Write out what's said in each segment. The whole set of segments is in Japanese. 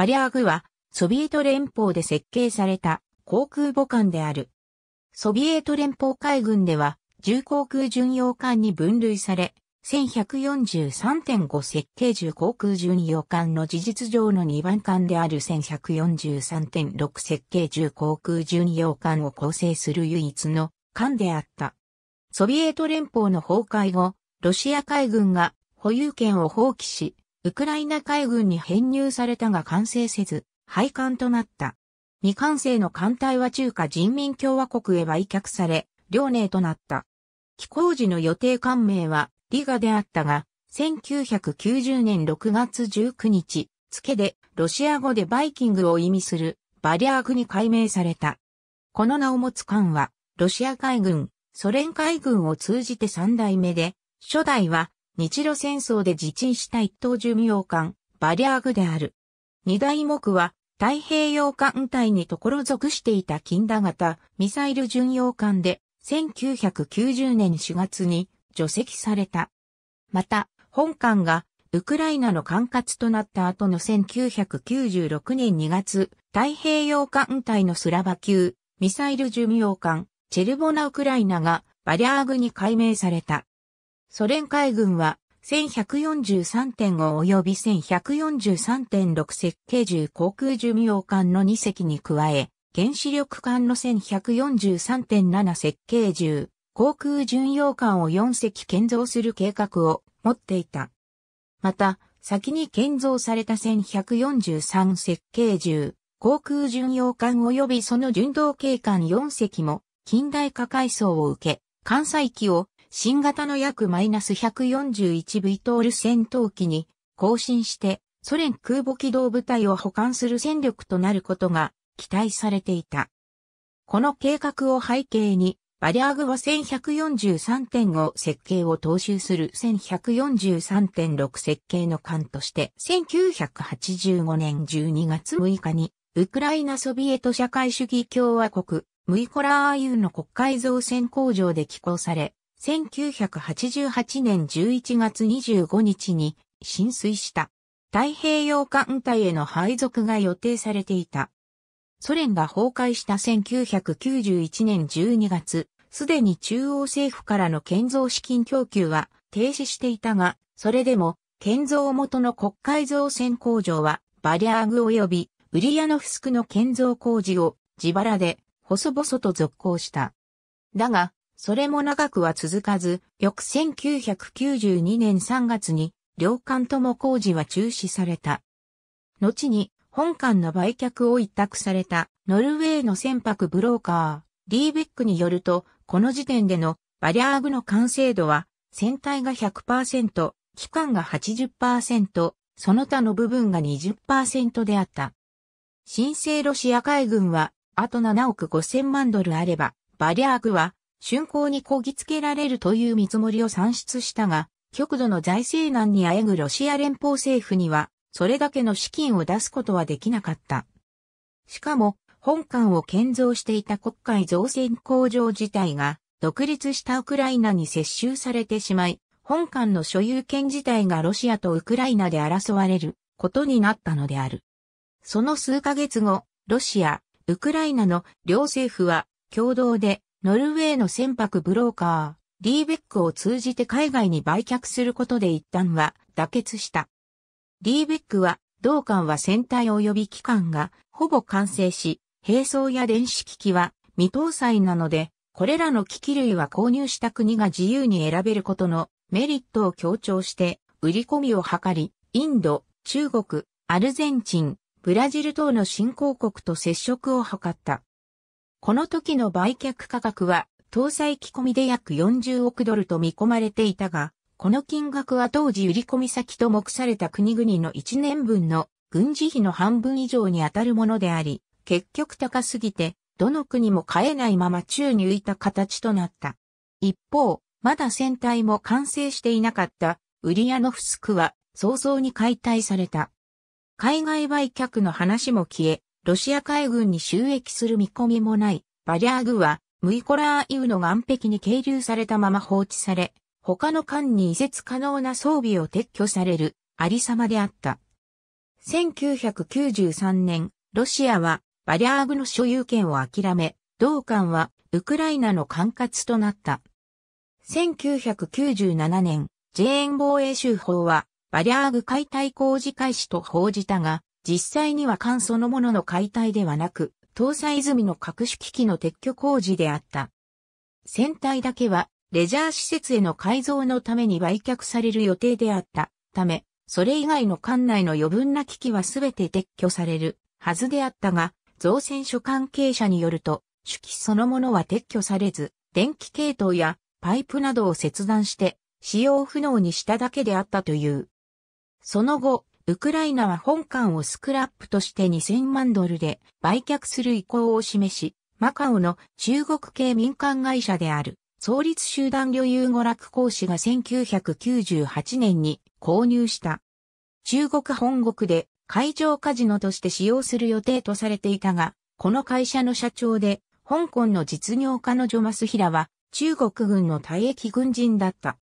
バリアーグは、ソビエト連邦で設計された航空母艦である。ソビエト連邦海軍では、重航空巡洋艦に分類され、1143.5設計重航空巡洋艦の事実上の2番艦である1143.6設計重航空巡洋艦を構成する唯一の艦であった。ソビエト連邦の崩壊後、ロシア海軍が保有権を放棄し、ウクライナ海軍に編入されたが完成せず、廃艦となった。未完成の艦隊は中華人民共和国へ売却され、遼寧となった。寄港時の予定艦名は、リガであったが、1990年6月19日、付けで、ロシア語でバイキングを意味する、バリアークに改名された。この名を持つ艦は、ロシア海軍、ソ連海軍を通じて三代目で、初代は日露戦争で自沈した一等巡洋艦、バリアーグである。二大目は、太平洋艦隊にところ属していた近田型ミサイル巡洋艦で、1990年4月に除籍された。また、本艦がウクライナの管轄となった後の1996年2月、太平洋艦隊のスラバ級ミサイル巡洋艦チェルボナウクライナがバリアーグに改名された。ソ連海軍は、1143.5及び1143.6設計重航空巡洋艦の2隻に加え、原子力艦の1143.7設計重航空巡洋艦を4隻建造する計画を持っていた。また、先に建造された1143設計重航空巡洋艦及びその巡道警官4隻も近代化改装を受け、艦載機を新型の約マイナス 141V トール戦闘機に更新して、ソ連空母機動部隊を保管する戦力となることが期待されていた。この計画を背景に、バリアグは1143.5設計を踏襲する1143.6設計の艦として、1985年12月6日に、ウクライナソビエト社会主義共和国、ムイコラーユの国会造船工場で寄港され、1988年11月25日に浸水した。太平洋艦隊への配属が予定されていた。ソ連が崩壊した1991年12月、すでに中央政府からの建造資金供給は停止していたが、それでも建造元の国会造船工場はバリアーグ及びウリアノフスクの建造工事を自腹で細々と続行した。だが、それも長くは続かず、翌1992年3月に、両館とも工事は中止された。後に、本館の売却を委託された、ノルウェーの船舶ブローカー、リーベックによると、この時点でのバリアーグの完成度は、船体が100%、機関が80%、その他の部分が20%であった。新生ロシア海軍は、あと7億5000万ドルあれば、バリアーグは竣工にこぎつけられるという見積もりを算出したが、極度の財政難にあえぐロシア連邦政府には、それだけの資金を出すことはできなかった。しかも、本館を建造していた国会造船工場自体が、独立したウクライナに接収されてしまい、本館の所有権自体がロシアとウクライナで争われることになったのである。その数ヶ月後、ロシア、ウクライナの両政府は共同でノルウェーの船舶ブローカー、リーベックを通じて海外に売却することで一旦は妥結した。リーベックは、同艦は船体及び機関がほぼ完成し、兵装や電子機器は未搭載なので、これらの機器類は購入した国が自由に選べることのメリットを強調して売り込みを図り、インド、中国、アルゼンチン、ブラジル等の新興国と接触を図った。この時の売却価格は、搭載機込みで約40億ドルと見込まれていたが、この金額は当時売り込み先と目された国々の1年分の軍事費の半分以上に当たるものであり、結局高すぎて、どの国も買えないまま宙に浮いた形となった。一方、まだ船体も完成していなかったウリアノフスクは早々に解体された。海外売却の話も消え、ロシア海軍に収益する見込みもない、バリャーグは、ムイコラーイウの岸壁に係留されたまま放置され、他の艦に移設可能な装備を撤去される、ありさまであった。1993年、ロシアは、バリャーグの所有権を諦め、同艦は、ウクライナの管轄となった。1997年、ジェーン防衛州法は、バリャーグ解体工事開始と報じたが、実際には艦そのものの解体ではなく、搭載済みの各種機器の撤去工事であった。船体だけは、レジャー施設への改造のために売却される予定であったため、それ以外の艦内の余分な機器はすべて撤去されるはずであったが、造船所関係者によると、主機そのものは撤去されず、電気系統やパイプなどを切断して、使用不能にしただけであったという。その後、ウクライナは本館をスクラップとして2000万ドルで売却する意向を示し、マカオの中国系民間会社である創立集団旅遊娯楽講師が1998年に購入した。中国本国で海上カジノとして使用する予定とされていたが、この会社の社長で、香港の実業家のジョマスヒラは中国軍の退役軍人だった。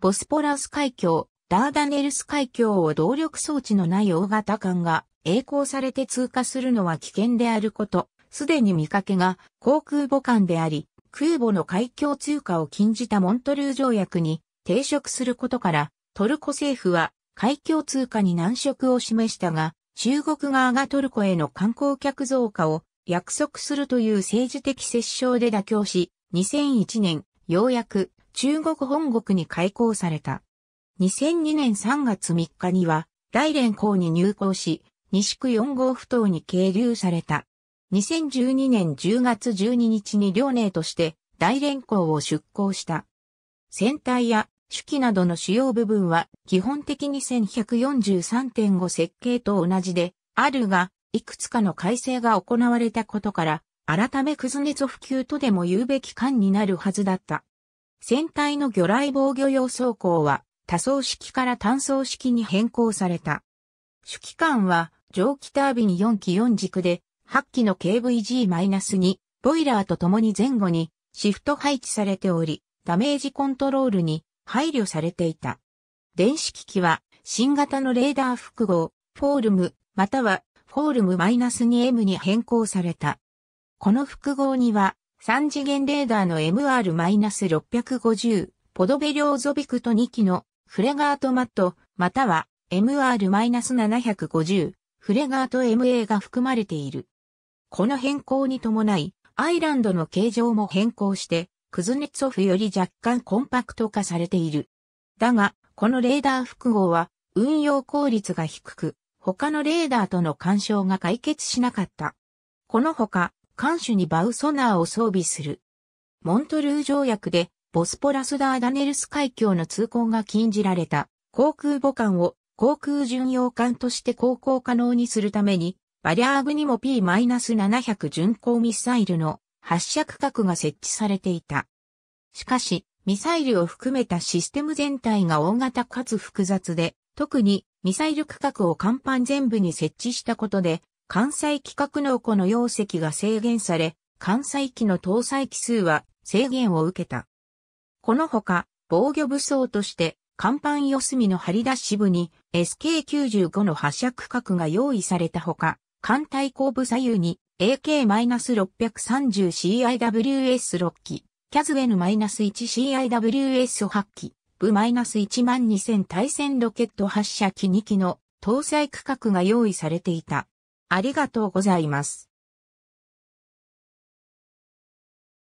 ボスポラス海峡、ダーダネルス海峡を動力装置のない大型艦が栄光されて通過するのは危険であること、すでに見かけが航空母艦であり、空母の海峡通過を禁じたモントルー条約に抵触することから、トルコ政府は海峡通過に難色を示したが、中国側がトルコへの観光客増加を約束するという政治的折衝で妥協し、2001年、ようやく中国本国に開港された。2002年3月3日には、大連校に入校し、西区4号不頭に係留された。2012年10月12日に両名として大連校を出校した。船体や手記などの主要部分は基本的に1143.5設計と同じであるが、いくつかの改正が行われたことから、改めクズネツ普及とでも言うべき艦になるはずだった。船体の魚雷防御用装甲は多層式から単層式に変更された。主機関は蒸気タービン4機4軸で8機の KVG-2 ボイラーと共に前後にシフト配置されており、ダメージコントロールに配慮されていた。電子機器は新型のレーダー複合、フォールム、またはフォールム -2M に変更された。この複合には3次元レーダーの MR-650 ポドベリョーゾビクと2機のフレガートマット、または MR-750、フレガート MA が含まれている。この変更に伴い、アイランドの形状も変更して、クズネツォフより若干コンパクト化されている。だが、このレーダー複合は運用効率が低く、他のレーダーとの干渉が解決しなかった。このほか、艦首にバウソナーを装備する。モントルー条約でボスポラスダーダネルス海峡の通行が禁じられた航空母艦を航空巡洋艦として航行可能にするために、バリアーグにも P-700 巡航ミサイルの発射区画が設置されていた。しかし、ミサイルを含めたシステム全体が大型かつ複雑で、特にミサイル区画を甲板全部に設置したことで、艦載規格納庫の容積が制限され、艦載機の搭載機数は制限を受けた。このほか、防御武装として、甲板四隅の張り出し部に SK95 の発射区画が用意されたほか、艦隊後部左右に AK-630CIWS6 機、キャズウェ -1CIWS8 機、部 -12000 対戦ロケット発射機2機の搭載区画が用意されていた。ありがとうございます。